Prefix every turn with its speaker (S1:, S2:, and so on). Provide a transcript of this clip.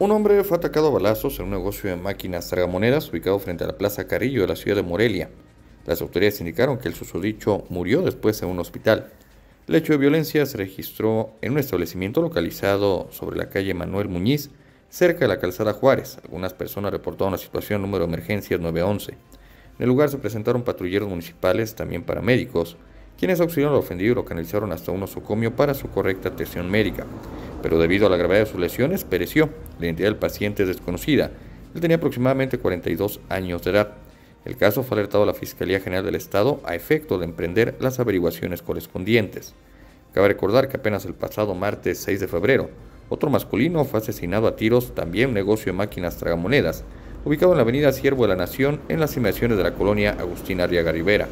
S1: Un hombre fue atacado a balazos en un negocio de máquinas tragamonedas ubicado frente a la Plaza Carrillo de la ciudad de Morelia. Las autoridades indicaron que el susodicho murió después en un hospital. El hecho de violencia se registró en un establecimiento localizado sobre la calle Manuel Muñiz, cerca de la calzada Juárez. Algunas personas reportaron la situación número de emergencias 911. En el lugar se presentaron patrulleros municipales, también paramédicos, quienes auxiliaron al ofendido y lo canalizaron hasta un osocomio para su correcta atención médica pero debido a la gravedad de sus lesiones pereció. La identidad del paciente es desconocida. Él tenía aproximadamente 42 años de edad. El caso fue alertado a la Fiscalía General del Estado a efecto de emprender las averiguaciones correspondientes. Cabe recordar que apenas el pasado martes 6 de febrero, otro masculino fue asesinado a tiros, también un negocio de máquinas tragamonedas, ubicado en la avenida Ciervo de la Nación, en las inmediaciones de la colonia Agustín Arriaga Rivera.